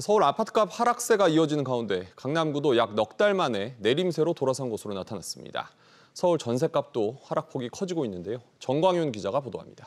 서울 아파트값 하락세가 이어지는 가운데 강남구도 약 넉 달 만에 내림세로 돌아선 것으로 나타났습니다. 서울 전세값도 하락폭이 커지고 있는데요. 정광윤 기자가 보도합니다.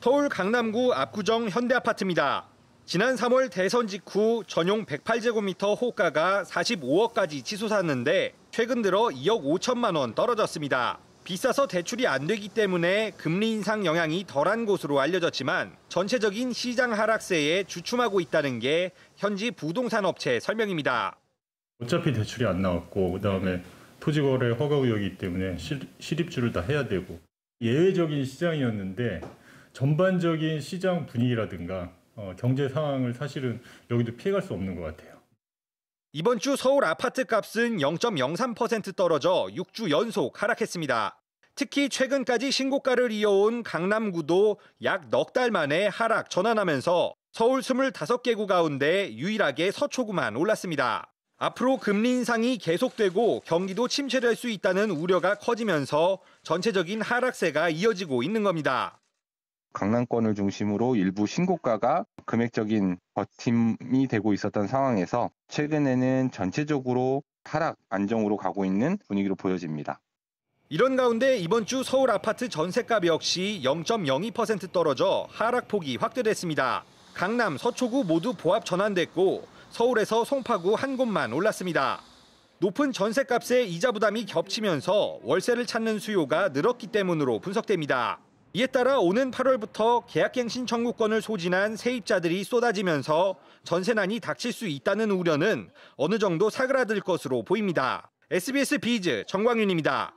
서울 강남구 압구정 현대아파트입니다. 지난 3월 대선 직후 전용 108제곱미터 호가가 45억까지 치솟았는데 최근 들어 2억 5천만 원 떨어졌습니다. 비싸서 대출이 안 되기 때문에 금리 인상 영향이 덜한 것으로 알려졌지만 전체적인 시장 하락세에 주춤하고 있다는 게 현지 부동산 업체 설명입니다. 어차피 대출이 안 나왔고 그다음에 토지 거래 허가 의혹이 때문에 실입주를 다 해야 되고 예외적인 시장이었는데 전반적인 시장 분위기라든가 어, 경제 상황을 사실은 여기도 피해갈 수 없는 것 같아요. 이번 주 서울 아파트 값은 0.03% 떨어져 6주 연속 하락했습니다. 특히 최근까지 신고가를 이어온 강남구도 약 넉 달 만에 하락 전환하면서 서울 25개구 가운데 유일하게 서초구만 올랐습니다. 앞으로 금리 인상이 계속되고 경기도 침체될 수 있다는 우려가 커지면서 전체적인 하락세가 이어지고 있는 겁니다. 강남권을 중심으로 일부 신고가가 금액적인 버팀이 되고 있었던 상황에서 최근에는 전체적으로 하락 안정으로 가고 있는 분위기로 보여집니다. 이런 가운데 이번 주 서울 아파트 전셋값 역시 0.02% 떨어져 하락폭이 확대됐습니다. 강남, 서초구 모두 보합 전환됐고 서울에서 송파구 한 곳만 올랐습니다. 높은 전셋값에 이자 부담이 겹치면서 월세를 찾는 수요가 늘었기 때문으로 분석됩니다. 이에 따라 오는 8월부터 계약갱신 청구권을 소진한 세입자들이 쏟아지면서 전세난이 닥칠 수 있다는 우려는 어느 정도 사그라들 것으로 보입니다. SBS 비즈 정광윤입니다.